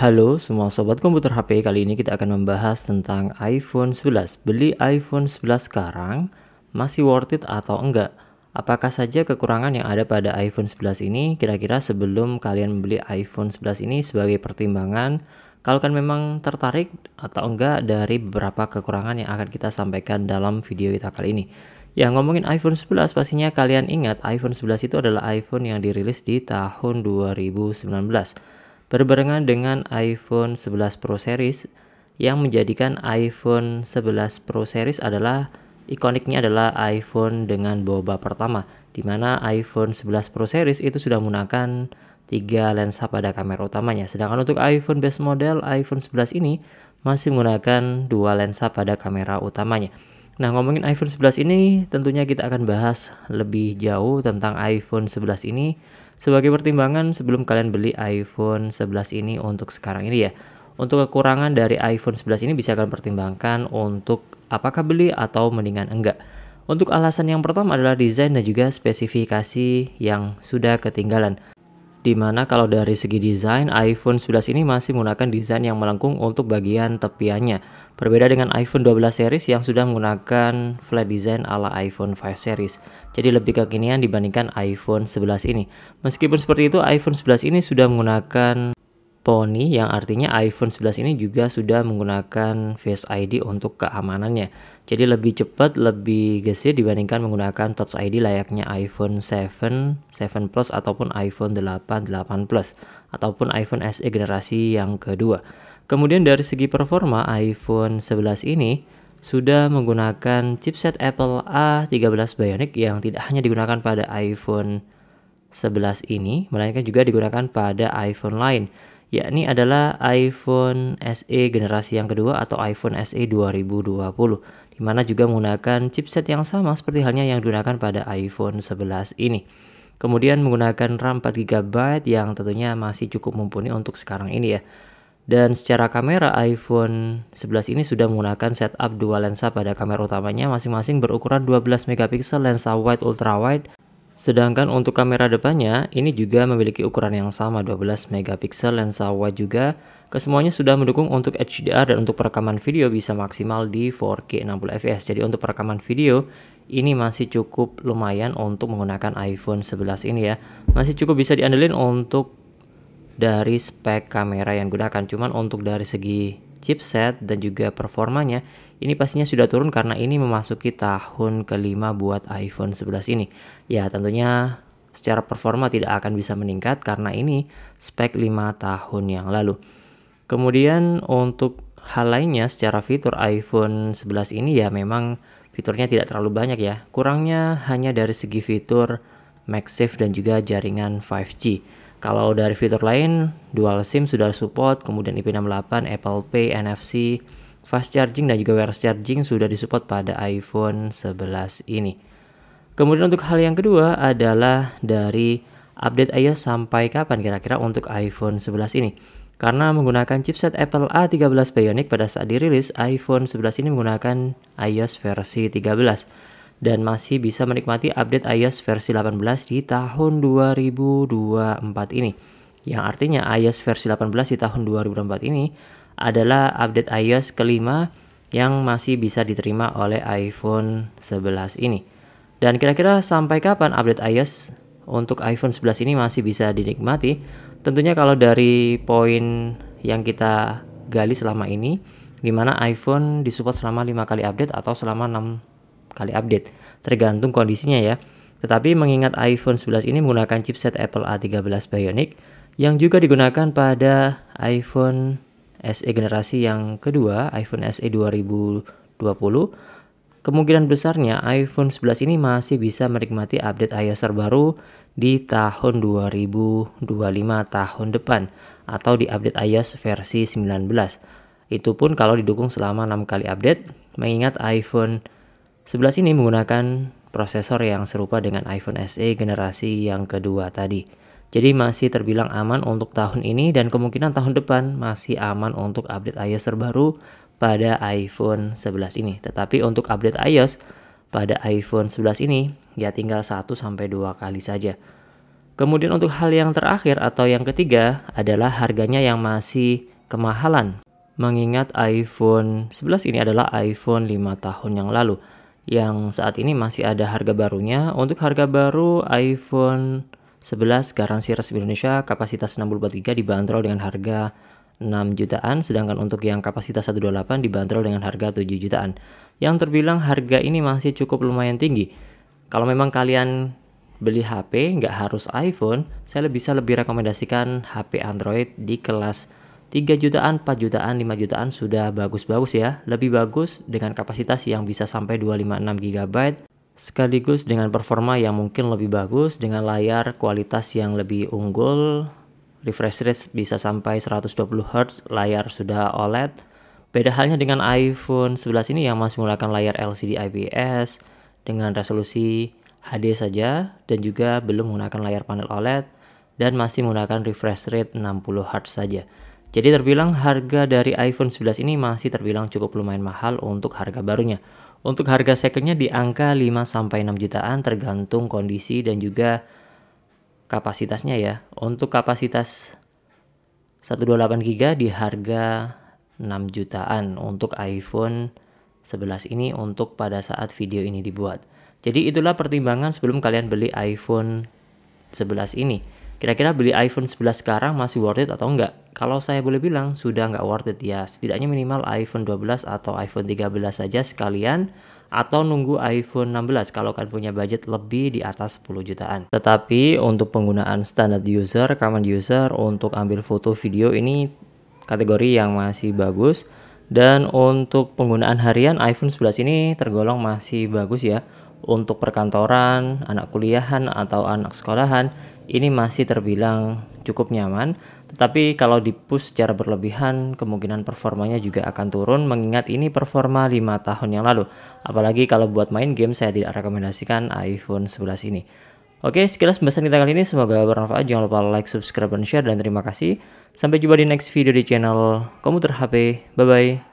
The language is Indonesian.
Halo semua sobat komputer HP, kali ini kita akan membahas tentang iPhone 11. Beli iPhone 11 sekarang masih worth it atau enggak? Apakah saja kekurangan yang ada pada iPhone 11 ini kira-kira sebelum kalian membeli iPhone 11 ini sebagai pertimbangan kalau kan memang tertarik atau enggak dari beberapa kekurangan yang akan kita sampaikan dalam video kita kali ini. Ya ngomongin iPhone 11 pastinya kalian ingat iPhone 11 itu adalah iPhone yang dirilis di tahun 2019 berbarengan dengan iPhone 11 Pro Series yang menjadikan iPhone 11 Pro Series adalah ikoniknya adalah iPhone dengan boba pertama di mana iPhone 11 Pro Series itu sudah menggunakan tiga lensa pada kamera utamanya sedangkan untuk iPhone base model iPhone 11 ini masih menggunakan dua lensa pada kamera utamanya Nah, ngomongin iPhone 11 ini, tentunya kita akan bahas lebih jauh tentang iPhone 11 ini sebagai pertimbangan sebelum kalian beli iPhone 11 ini untuk sekarang ini ya. Untuk kekurangan dari iPhone 11 ini bisa kalian pertimbangkan untuk apakah beli atau mendingan enggak. Untuk alasan yang pertama adalah desain dan juga spesifikasi yang sudah ketinggalan. Dimana kalau dari segi desain, iPhone 11 ini masih menggunakan desain yang melengkung untuk bagian tepiannya. Berbeda dengan iPhone 12 series yang sudah menggunakan flat design ala iPhone 5 series. Jadi lebih kekinian dibandingkan iPhone 11 ini. Meskipun seperti itu, iPhone 11 ini sudah menggunakan Pony yang artinya iPhone 11 ini juga sudah menggunakan Face ID untuk keamanannya. Jadi lebih cepat, lebih gesit dibandingkan menggunakan Touch ID layaknya iPhone 7, 7 Plus ataupun iPhone 8, 8 Plus ataupun iPhone SE generasi yang kedua. Kemudian dari segi performa iPhone 11 ini sudah menggunakan chipset Apple A13 Bionic yang tidak hanya digunakan pada iPhone 11 ini, melainkan juga digunakan pada iPhone lain yakni adalah iPhone SE generasi yang kedua atau iPhone SE 2020 di mana juga menggunakan chipset yang sama seperti halnya yang digunakan pada iPhone 11 ini. Kemudian menggunakan RAM 4GB yang tentunya masih cukup mumpuni untuk sekarang ini ya. Dan secara kamera iPhone 11 ini sudah menggunakan setup dua lensa pada kamera utamanya masing-masing berukuran 12 megapiksel lensa wide ultra wide Sedangkan untuk kamera depannya, ini juga memiliki ukuran yang sama 12 mp lensa wide juga. Kesemuanya sudah mendukung untuk HDR dan untuk perekaman video bisa maksimal di 4K 60 fps. Jadi untuk perekaman video ini masih cukup lumayan untuk menggunakan iPhone 11 ini ya. Masih cukup bisa diandelin untuk dari spek kamera yang gunakan. Cuman untuk dari segi chipset dan juga performanya ini pastinya sudah turun karena ini memasuki tahun kelima buat iPhone 11 ini. Ya tentunya secara performa tidak akan bisa meningkat karena ini spek 5 tahun yang lalu. Kemudian untuk hal lainnya secara fitur iPhone 11 ini ya memang fiturnya tidak terlalu banyak ya. Kurangnya hanya dari segi fitur MagSafe dan juga jaringan 5G. Kalau dari fitur lain, dual SIM sudah support, kemudian IP68, Apple Pay, NFC, fast charging dan juga wireless charging sudah disupport pada iPhone 11 ini. Kemudian untuk hal yang kedua adalah dari update iOS sampai kapan kira-kira untuk iPhone 11 ini. Karena menggunakan chipset Apple A13 Bionic pada saat dirilis, iPhone 11 ini menggunakan iOS versi 13 dan masih bisa menikmati update iOS versi 18 di tahun 2024 ini. Yang artinya iOS versi 18 di tahun 2024 ini adalah update iOS kelima yang masih bisa diterima oleh iPhone 11 ini. Dan kira-kira sampai kapan update iOS untuk iPhone 11 ini masih bisa dinikmati? Tentunya kalau dari poin yang kita gali selama ini, di mana iPhone disupport selama 5 kali update atau selama 6 kali update, tergantung kondisinya ya. Tetapi mengingat iPhone 11 ini menggunakan chipset Apple A13 Bionic yang juga digunakan pada iPhone SE generasi yang kedua, iPhone SE 2020, kemungkinan besarnya iPhone 11 ini masih bisa menikmati update iOS terbaru di tahun 2025 tahun depan atau di update iOS versi 19. Itu pun kalau didukung selama 6 kali update, mengingat iPhone 11 ini menggunakan prosesor yang serupa dengan iPhone SE generasi yang kedua tadi. Jadi masih terbilang aman untuk tahun ini dan kemungkinan tahun depan masih aman untuk update iOS terbaru pada iPhone 11 ini. Tetapi untuk update iOS pada iPhone 11 ini ya tinggal 1 sampai 2 kali saja. Kemudian untuk hal yang terakhir atau yang ketiga adalah harganya yang masih kemahalan. Mengingat iPhone 11 ini adalah iPhone 5 tahun yang lalu yang saat ini masih ada harga barunya. Untuk harga baru iPhone 11 garansi resmi Indonesia kapasitas 643 dibanderol dengan harga 6 jutaan sedangkan untuk yang kapasitas 128 dibanderol dengan harga 7 jutaan. Yang terbilang harga ini masih cukup lumayan tinggi. Kalau memang kalian beli HP nggak harus iPhone, saya bisa lebih rekomendasikan HP Android di kelas 3 jutaan, 4 jutaan, 5 jutaan sudah bagus-bagus ya. Lebih bagus dengan kapasitas yang bisa sampai 256 GB sekaligus dengan performa yang mungkin lebih bagus dengan layar kualitas yang lebih unggul refresh rate bisa sampai 120Hz layar sudah OLED beda halnya dengan iPhone 11 ini yang masih menggunakan layar LCD IPS dengan resolusi HD saja dan juga belum menggunakan layar panel OLED dan masih menggunakan refresh rate 60Hz saja jadi terbilang harga dari iPhone 11 ini masih terbilang cukup lumayan mahal untuk harga barunya untuk harga secondnya di angka 5-6 jutaan tergantung kondisi dan juga kapasitasnya ya. Untuk kapasitas 128 GB di harga 6 jutaan untuk iPhone 11 ini untuk pada saat video ini dibuat. Jadi itulah pertimbangan sebelum kalian beli iPhone 11 ini. Kira-kira beli iPhone 11 sekarang masih worth it atau enggak? Kalau saya boleh bilang sudah enggak worth it ya. Setidaknya minimal iPhone 12 atau iPhone 13 saja sekalian atau nunggu iPhone 16 kalau kan punya budget lebih di atas 10 jutaan. Tetapi untuk penggunaan standard user, common user untuk ambil foto video ini kategori yang masih bagus dan untuk penggunaan harian iPhone 11 ini tergolong masih bagus ya untuk perkantoran, anak kuliahan atau anak sekolahan ini masih terbilang cukup nyaman, tetapi kalau push secara berlebihan kemungkinan performanya juga akan turun mengingat ini performa 5 tahun yang lalu. Apalagi kalau buat main game saya tidak rekomendasikan iPhone 11 ini. Oke, sekilas pembahasan kita kali ini semoga bermanfaat. Jangan lupa like, subscribe, dan share dan terima kasih. Sampai jumpa di next video di channel Komputer HP. Bye bye.